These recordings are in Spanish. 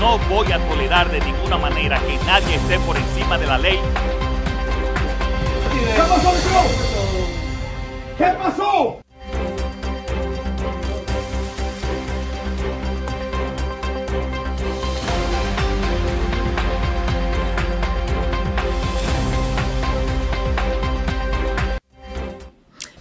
No voy a tolerar de ninguna manera que nadie esté por encima de la ley. ¿Qué pasó, ¿Qué pasó?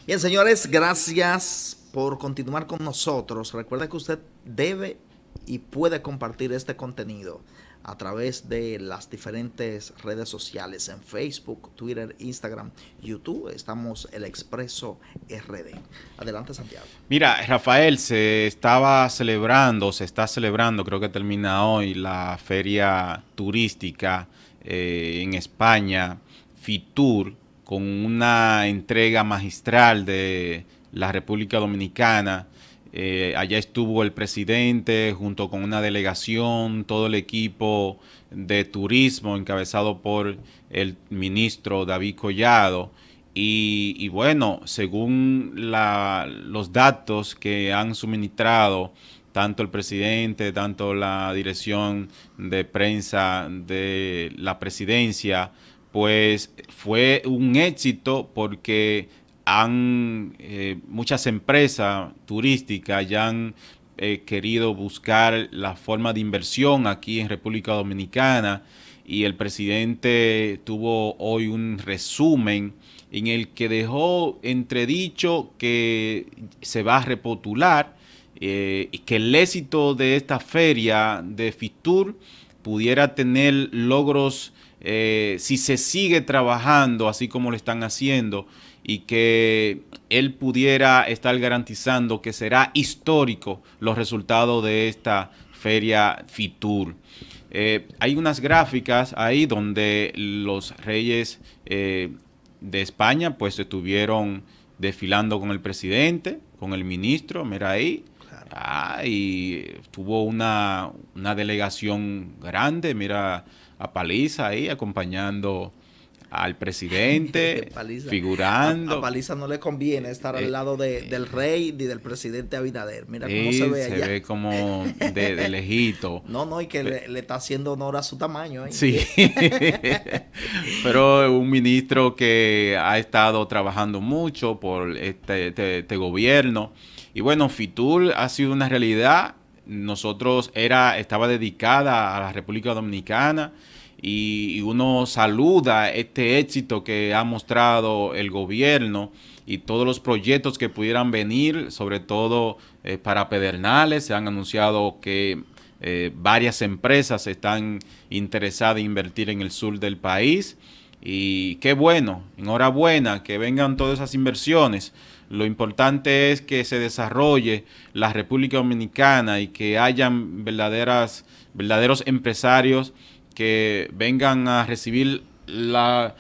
Bien, señores, gracias por continuar con nosotros. Recuerda que usted debe y puede compartir este contenido a través de las diferentes redes sociales en Facebook, Twitter, Instagram, YouTube. Estamos el Expreso RD. Adelante, Santiago. Mira, Rafael, se estaba celebrando, se está celebrando, creo que termina hoy, la feria turística eh, en España, FITUR, con una entrega magistral de la República Dominicana eh, allá estuvo el presidente junto con una delegación, todo el equipo de turismo encabezado por el ministro David Collado. Y, bueno, según los datos que han suministrado tanto el presidente, tanto la dirección de prensa de la presidencia, pues fue un éxito porque han, eh, muchas empresas turísticas ya han eh, querido buscar la forma de inversión aquí en República Dominicana y el presidente tuvo hoy un resumen en el que dejó entredicho que se va a repotular eh, y que el éxito de esta feria de Fitur pudiera tener logros eh, si se sigue trabajando así como lo están haciendo y que él pudiera estar garantizando que será histórico los resultados de esta feria Fitur. Eh, hay unas gráficas ahí donde los reyes eh, de España pues estuvieron desfilando con el presidente, con el ministro, mira ahí. y tuvo una, una delegación grande, mira a Paliza ahí acompañando al presidente, figurando. A, Paliza no le conviene estar al eh, lado de, eh. del rey ni del presidente Abinader. Mira cómo se ve allá. Se ve como de, lejito. No, no, y que le, está haciendo honor a su tamaño. ¿eh? Sí. Pero un ministro que ha estado trabajando mucho por este, este, este, gobierno. Y bueno, Fitul ha sido una realidad. Nosotros era, estaba dedicada a la República Dominicana y, uno saluda este éxito que ha mostrado el gobierno y todos los proyectos que pudieran venir, sobre todo eh, para Pedernales. Se han anunciado que eh, varias empresas están interesadas en invertir en el sur del país. Y qué bueno, enhorabuena, que vengan todas esas inversiones. Lo importante es que se desarrolle la República Dominicana y que hayan verdaderas, verdaderos empresarios que vengan a recibir las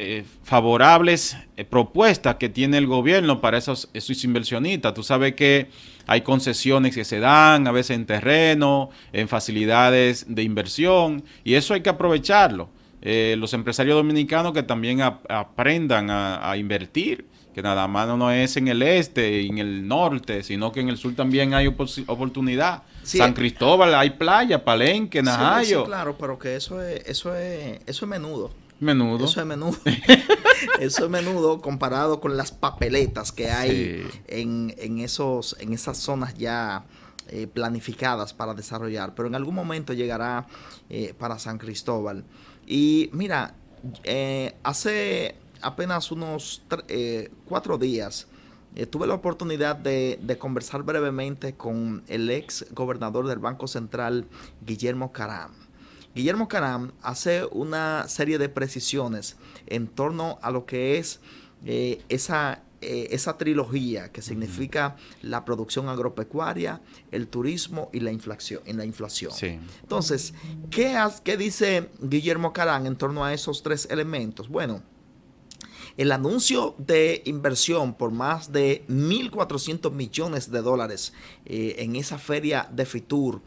eh, favorables eh, propuestas que tiene el gobierno para esos, inversionistas. Tú sabes que hay concesiones que se dan a veces en terreno, en facilidades de inversión, y eso hay que aprovecharlo. Eh, los empresarios dominicanos que también aprendan a invertir que nada más no es en el este y en el norte, sino que en el sur también hay oportunidad. San eh, Cristóbal hay playa, Palenque, Najayo. Sí, claro, pero que eso es, eso es, menudo. Menudo. Eso es menudo. eso es menudo comparado con las papeletas que hay en, esos, en esas zonas ya eh, planificadas para desarrollar. Pero en algún momento llegará eh, para San Cristóbal. Y mira, hace apenas unos eh, cuatro días eh, tuve la oportunidad de, conversar brevemente con el ex gobernador del Banco Central, Guillermo Caram. Guillermo Caram hace una serie de precisiones en torno a lo que es eh, esa, esa trilogía que significa la producción agropecuaria, el turismo y la inflación. En la inflación. Entonces, ¿qué, ¿qué dice Guillermo Carán en torno a esos tres elementos? Bueno, el anuncio de inversión por más de 1.400 millones de dólares eh, en esa feria de Fitur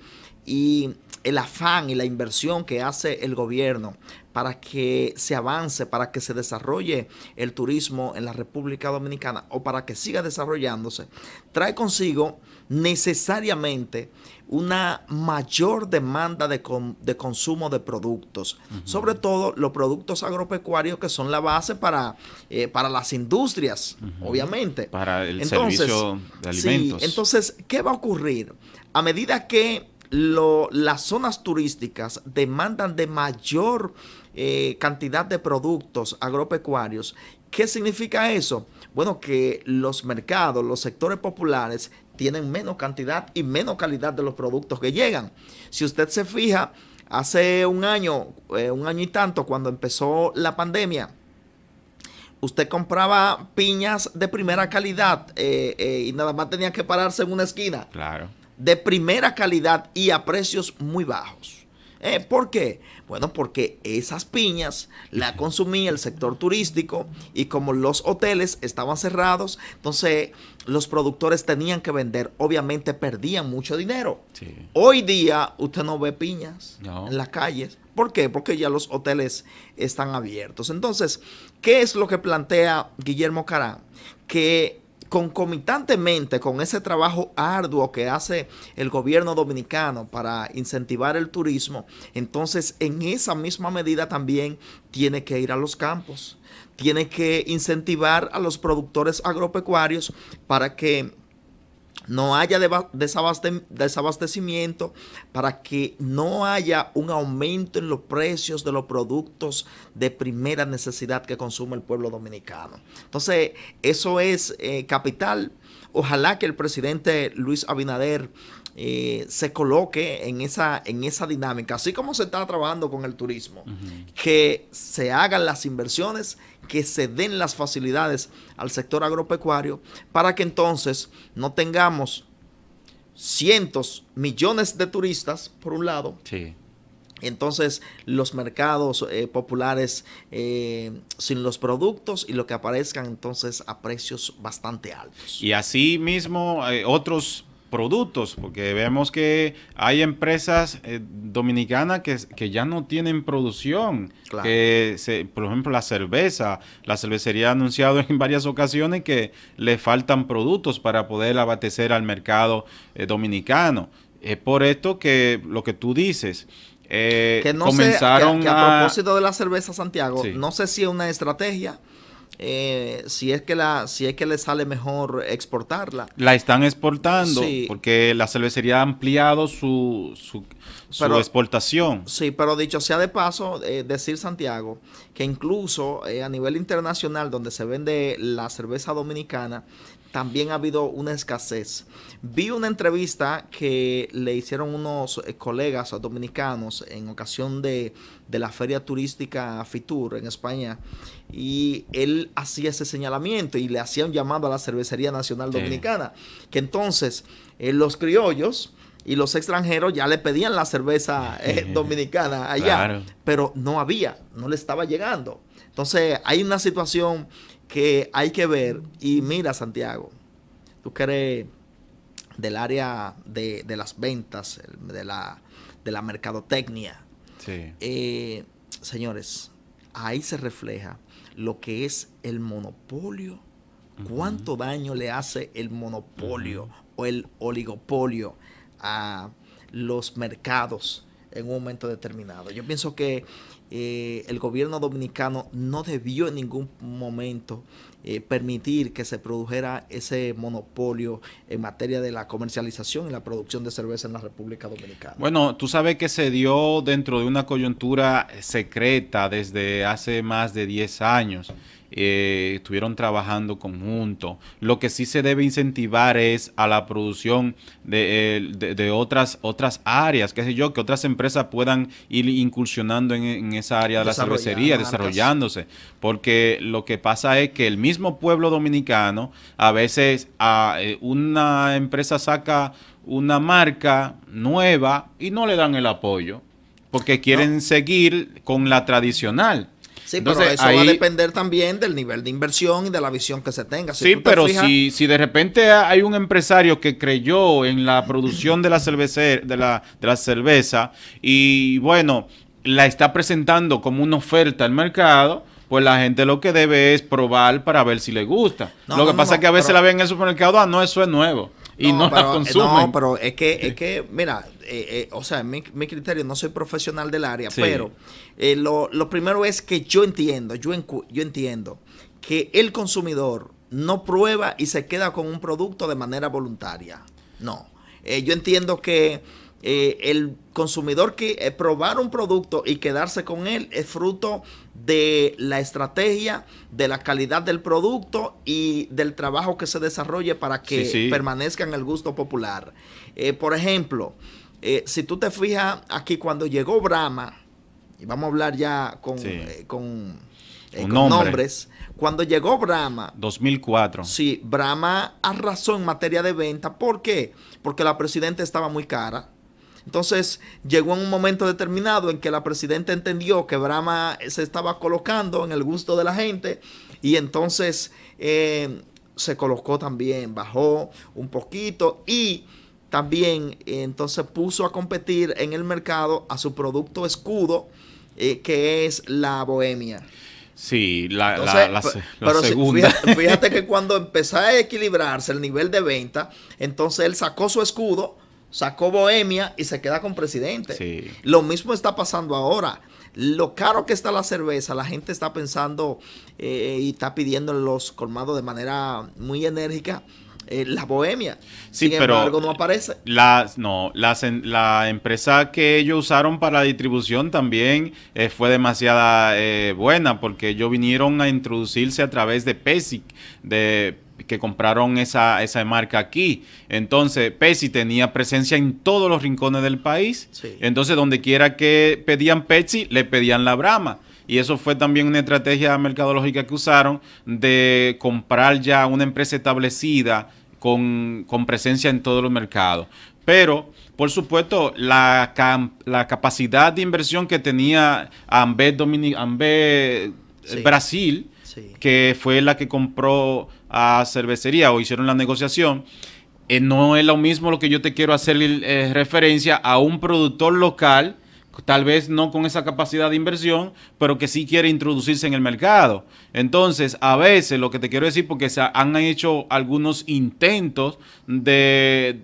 y el afán y la inversión que hace el gobierno para que se avance, para que se desarrolle el turismo en la República Dominicana o para que siga desarrollándose, trae consigo necesariamente una mayor demanda de, de consumo de productos, sobre todo los productos agropecuarios que son la base para, eh, para las industrias, obviamente. Para el entonces, servicio de alimentos. entonces, ¿qué va a ocurrir? A medida que lo, las zonas turísticas demandan de mayor eh, cantidad de productos agropecuarios, ¿qué significa eso? Bueno, que los mercados, los sectores populares tienen menos cantidad y menos calidad de los productos que llegan. Si usted se fija, hace un año, eh, un año y tanto, cuando empezó la pandemia, usted compraba piñas de primera calidad eh, eh, y nada más tenía que pararse en una esquina. Claro. De primera calidad y a precios muy bajos. ¿Por qué? Bueno, porque esas piñas la consumía el sector turístico y como los hoteles estaban cerrados, entonces los productores tenían que vender, obviamente perdían mucho dinero. Hoy día usted no ve piñas en las calles. ¿Por qué? Porque ya los hoteles están abiertos. Entonces, ¿qué es lo que plantea Guillermo Cará? Que concomitantemente con ese trabajo arduo que hace el gobierno dominicano para incentivar el turismo, entonces en esa misma medida también tiene que ir a los campos, tiene que incentivar a los productores agropecuarios para que no haya desabastecimiento, para que no haya un aumento en los precios de los productos de primera necesidad que consume el pueblo dominicano. Entonces, eso es eh, capital. Ojalá que el presidente Luis Abinader eh, se coloque en esa, en esa dinámica, así como se está trabajando con el turismo, que se hagan las inversiones, que se den las facilidades al sector agropecuario, para que entonces no tengamos cientos, millones de turistas, por un lado, Entonces, los mercados eh, populares eh, sin los productos y lo que aparezcan entonces a precios bastante altos. Y así mismo, otros productos, porque vemos que hay empresas eh, dominicanas que, ya no tienen producción, que por ejemplo la cerveza, la cervecería ha anunciado en varias ocasiones que le faltan productos para poder abastecer al mercado eh, dominicano. Es por esto que lo que tú dices, eh, que comenzaron a, propósito de la cerveza Santiago, no sé si es una estrategia eh, si es que la si es que le sale mejor exportarla. La están exportando porque la cervecería ha ampliado su, su, exportación. Sí, pero dicho sea de paso, eh, decir Santiago que incluso eh, a nivel internacional donde se vende la cerveza dominicana también ha habido una escasez. Vi una entrevista que le hicieron unos eh, colegas dominicanos en ocasión de, la feria turística Fitur en España y él hacía ese señalamiento y le hacía un llamado a la Cervecería Nacional Dominicana, que entonces eh, los criollos y los extranjeros ya le pedían la cerveza eh, dominicana allá, pero no había, no le estaba llegando. Entonces hay una situación que hay que ver. Y mira, Santiago, tú que eres del área de, las ventas, de la, mercadotecnia. Eh, señores, ahí se refleja lo que es el monopolio. ¿Cuánto daño le hace el monopolio o el oligopolio a los mercados en un momento determinado? Yo pienso que eh, el gobierno dominicano no debió en ningún momento eh, permitir que se produjera ese monopolio en materia de la comercialización y la producción de cerveza en la República Dominicana. Bueno, tú sabes que se dio dentro de una coyuntura eh, secreta desde hace más de 10 años eh, estuvieron trabajando conjunto. Lo que sí se debe incentivar es a la producción de, otras, otras áreas, qué sé yo, que otras empresas puedan ir incursionando en, esa área de la cervecería, desarrollándose. Porque lo que pasa es que el mismo pueblo dominicano, a veces a, eh, una empresa saca una marca nueva y no le dan el apoyo porque quieren seguir con la tradicional. Sí, pero eso va a depender también del nivel de inversión y de la visión que se tenga. sí, pero si, si de repente hay un empresario que creyó en la producción de la, cervecer, de la, de la cerveza y bueno, la está presentando como una oferta al mercado, pues la gente lo que debe es probar para ver si le gusta. lo que pasa es que a veces la ven en el supermercado, ah, no, eso es nuevo y no, pero, eh, No, pero es que, es que mira, eh, eh, o sea, mi, criterio, no soy profesional del área, pero lo, primero es que yo entiendo, yo, yo entiendo que el consumidor no prueba y se queda con un producto de manera voluntaria. No. yo entiendo que eh, el consumidor que eh, probar un producto y quedarse con él es fruto de la estrategia, de la calidad del producto y del trabajo que se desarrolle para que permanezca en el gusto popular. Eh, por ejemplo, si tú te fijas aquí cuando llegó Brahma, y vamos a hablar ya con, nombres, cuando llegó Brahma. 2004. Sí, Brahma arrasó en materia de venta. ¿Por qué? Porque la presidenta estaba muy cara. Entonces llegó en un momento determinado en que la presidenta entendió que Brahma se estaba colocando en el gusto de la gente y entonces eh, se colocó también, bajó un poquito y también eh, entonces puso a competir en el mercado a su producto escudo eh, que es la bohemia. Sí, la, pero segunda. fíjate, que cuando empezó a equilibrarse el nivel de venta, entonces él sacó su escudo sacó Bohemia y se queda con presidente. Lo mismo está pasando ahora. Lo caro que está la cerveza, la gente está pensando eh, y está pidiendo los colmados de manera muy enérgica. Eh, la bohemia. Sin embargo, no aparece. La, no, la, la, empresa que ellos usaron para la distribución también eh, fue demasiada buena porque ellos vinieron a introducirse a través de PESIC, de que compraron esa, esa marca aquí. Entonces, Pepsi tenía presencia en todos los rincones del país. Entonces, donde quiera que pedían Pepsi, le pedían la Brama Y eso fue también una estrategia mercadológica que usaron de comprar ya una empresa establecida con, con presencia en todos los mercados. Pero, por supuesto, la, la capacidad de inversión que tenía Amber, eh, Brasil, que fue la que compró a cervecería o hicieron la negociación, eh, no es lo mismo lo que yo te quiero hacer eh, referencia a un productor local, tal vez no con esa capacidad de inversión, pero que sí quiere introducirse en el mercado. Entonces, a veces lo que te quiero decir, porque se han hecho algunos intentos de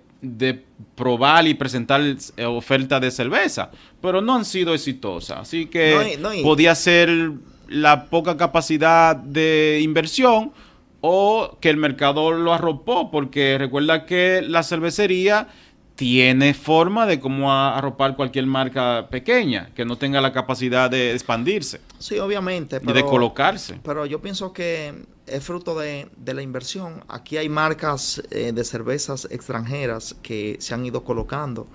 probar y presentar eh, oferta de cerveza, pero no han sido exitosas. Así que podía ser la poca capacidad de inversión o que el mercado lo arropó, porque recuerda que la cervecería tiene forma de cómo arropar cualquier marca pequeña que no tenga la capacidad de expandirse. Sí, obviamente. y de colocarse. Pero yo pienso que es fruto de, la inversión. Aquí hay marcas eh, de cervezas extranjeras que se han ido colocando,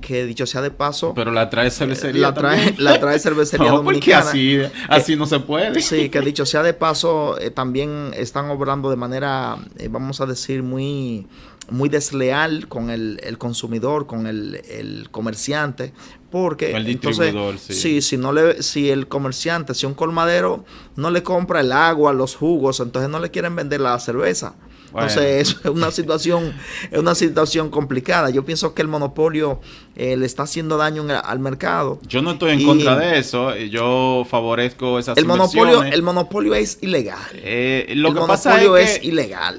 que dicho sea de paso... Pero la trae eh, cervecería La trae, La trae cervecería no, Porque así, así no se puede. Sí, que dicho sea de paso, eh, también están obrando de manera, vamos a decir, muy muy desleal con el, el consumidor, con el, comerciante, porque el entonces, sí. si no le si el comerciante, si un colmadero no le compra el agua, los jugos, entonces no le quieren vender la cerveza. Entonces es una situación es una situación complicada. Yo pienso que el monopolio eh, le está haciendo daño al mercado. Yo no estoy en contra de eso. Eh, yo favorezco esas el monopolio El monopolio es ilegal. Eh, lo que pasa es, que ilegal.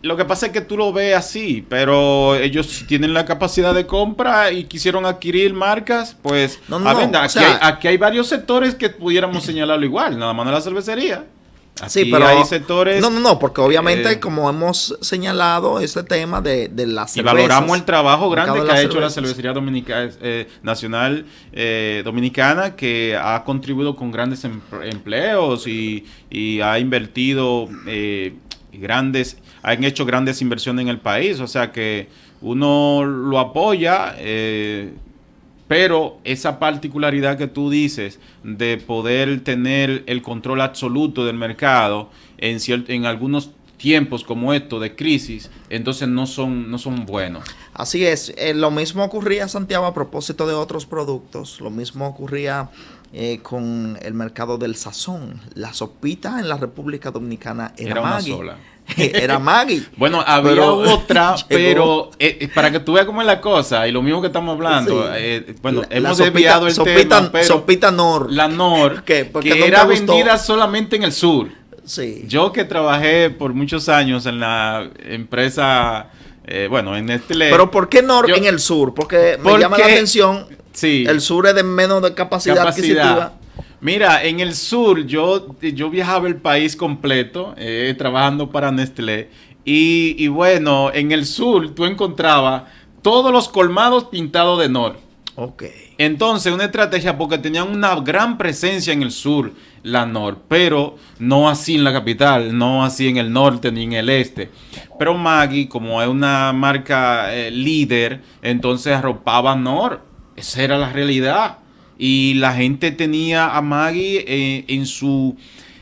Lo que pasa es que tú lo ves así, pero ellos tienen la capacidad de compra y quisieron adquirir marcas, pues no, no, a aquí, hay, varios sectores que pudiéramos señalarlo igual, nada más no la cervecería. sí, pero hay sectores. No, no, no, porque obviamente, eh, como hemos señalado, este tema de, la las Y valoramos el trabajo grande que ha hecho la cervecería eh, nacional eh, dominicana, que ha contribuido con grandes em, empleos y, y ha invertido grandes, han hecho grandes inversiones en el país, o sea que uno lo apoya, eh, pero esa particularidad que tú dices de poder tener el control absoluto del mercado en, en algunos tiempos como esto de crisis, entonces no son, no son buenos. Así es, eh, lo mismo ocurría, Santiago, a propósito de otros productos, lo mismo ocurría eh, con el mercado del sazón. La sopita en la República Dominicana era, era era Maggi. bueno, había otra, pero eh, eh, para que tú veas cómo es la cosa y lo mismo que estamos hablando. bueno, hemos desviado el tema, sopita Nor. La Nor, que era vendida solamente en el sur. Sí. Yo que trabajé por muchos años en la empresa eh, bueno, en Nestlé... Pero ¿por qué no en el sur? Porque, me llama la atención. Sí. El sur es de menos de capacidad, adquisitiva. Mira, en el sur yo, yo viajaba el país completo eh, trabajando para Nestlé. Y, bueno, en el sur tú encontrabas todos los colmados pintados de Nor. Okay. Entonces, una estrategia porque tenían una gran presencia en el sur, la NOR, pero no así en la capital, no así en el norte ni en el este. Pero Maggie, como es una marca eh, líder, entonces arropaba NOR. Esa era la realidad. Y la gente tenía a Maggie eh, en, su,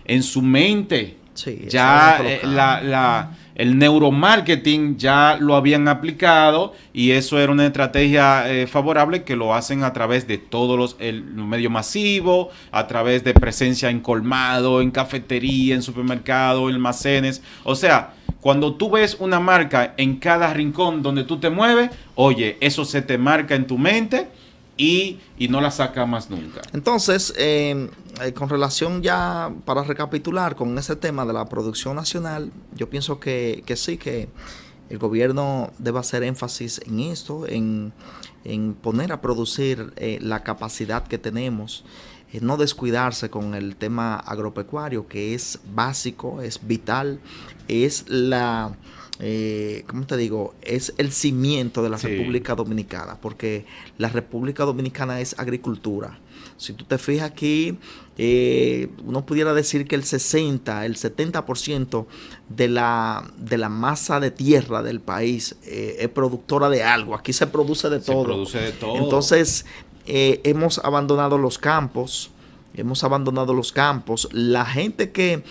en su mente. Sí, ya eh, la el neuromarketing ya lo habían aplicado y eso era una estrategia eh, favorable que lo hacen a través de todos los el medio masivo, a través de presencia en colmado, en cafetería, en supermercado, en almacenes. O sea, cuando tú ves una marca en cada rincón donde tú te mueves, oye, eso se te marca en tu mente y, no la saca más nunca. Entonces, em, eh, con relación ya, para recapitular, con ese tema de la producción nacional, yo pienso que, sí, que el gobierno debe hacer énfasis en esto, en, poner a producir eh, la capacidad que tenemos, eh, no descuidarse con el tema agropecuario, que es básico, es vital, es la eh, ¿cómo te digo? Es el cimiento de la República Dominicana, porque la República Dominicana es agricultura. Si tú te fijas aquí, eh, uno pudiera decir que el 60, el 70% de la, de la masa de tierra del país eh, es productora de algo. Aquí se produce de, se Produce de todo. Entonces, hemos abandonado los campos, hemos abandonado los campos. La gente que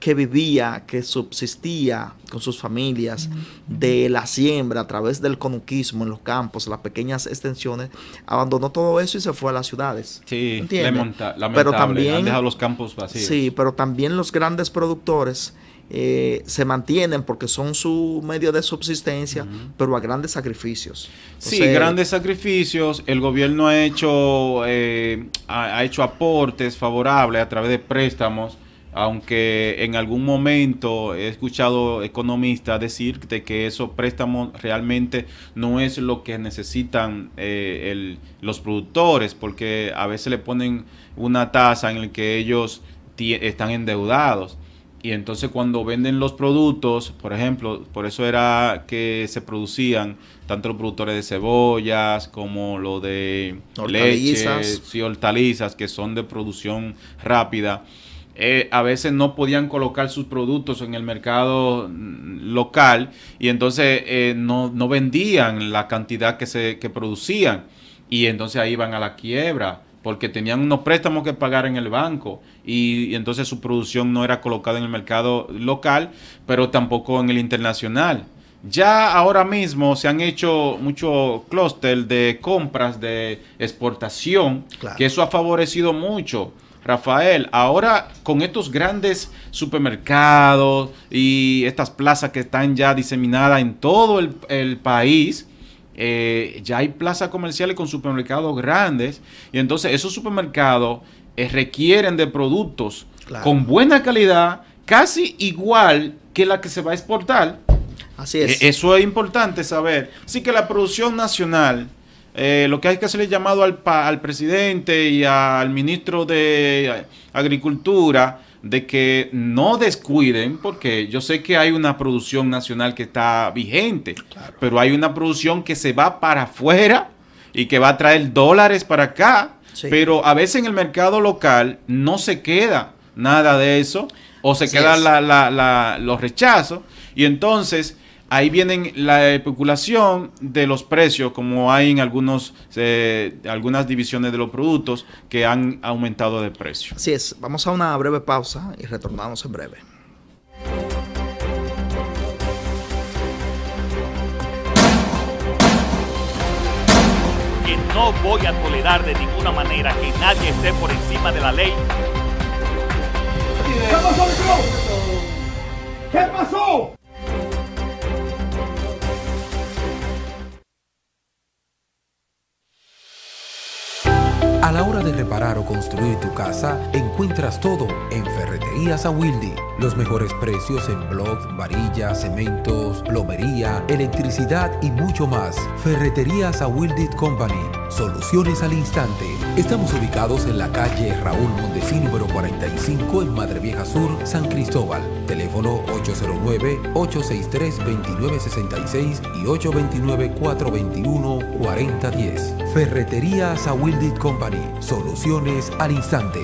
que vivía, que subsistía con sus familias de la siembra a través del conuquismo en los campos, las pequeñas extensiones, abandonó todo eso y se fue a las ciudades. Sí, la lamentable. Pero también, han dejado los campos vacíos. Sí, pero también los grandes productores eh, se mantienen porque son su medio de subsistencia, pero a grandes sacrificios. sí, grandes sacrificios. El gobierno ha hecho, eh, ha hecho aportes favorables a través de préstamos aunque en algún momento he escuchado economistas decir que esos préstamos realmente no es lo que necesitan eh, los productores, porque a veces le ponen una tasa en la que ellos están endeudados. Y entonces cuando venden los productos, por ejemplo, por eso era que se producían tanto los productores de cebollas como lo de hortalizas. y hortalizas que son de producción rápida. Eh, a veces no podían colocar sus productos en el mercado mm, local y entonces eh, no, no, vendían la cantidad que, se, que producían y entonces ahí iban a la quiebra porque tenían unos préstamos que pagar en el banco y, entonces su producción no era colocada en el mercado local, pero tampoco en el internacional. Ya ahora mismo se han hecho muchos clúster de compras de exportación, que eso ha favorecido mucho Rafael, ahora con estos grandes supermercados y estas plazas que están ya diseminadas en todo el, país, eh, ya hay plazas comerciales con supermercados grandes y entonces esos supermercados eh, requieren de productos con buena calidad, casi igual que la que se va a exportar. Así es. E, eso es importante saber. Así que la producción nacional eh, lo que hay que hacerle llamado al, al presidente y al ministro de Agricultura de que no descuiden, porque yo sé que hay una producción nacional que está vigente, pero hay una producción que se va para afuera y que va a traer dólares para acá, pero a veces en el mercado local no se queda nada de eso, o se quedan los rechazos, y entonces Ahí vienen la especulación de los precios, como hay en algunos, eh, algunas divisiones de los productos que han aumentado de precio. Así es, vamos a una breve pausa y retornamos en breve. Y no voy a tolerar de ninguna manera que nadie esté por encima de la ley. ¿Qué pasó? ¿Qué pasó? A la hora de reparar o construir tu casa, encuentras todo en Ferreterías a Wildy. Los mejores precios en blog varillas, cementos, plomería, electricidad y mucho más. Ferreterías a Wildy Company. Soluciones al instante. Estamos ubicados en la calle Raúl Mondesí, número 45 en Madre Vieja Sur, San Cristóbal teléfono 809-863-2966 y 829-421-4010. Ferretería Sawildit Company, soluciones al instante.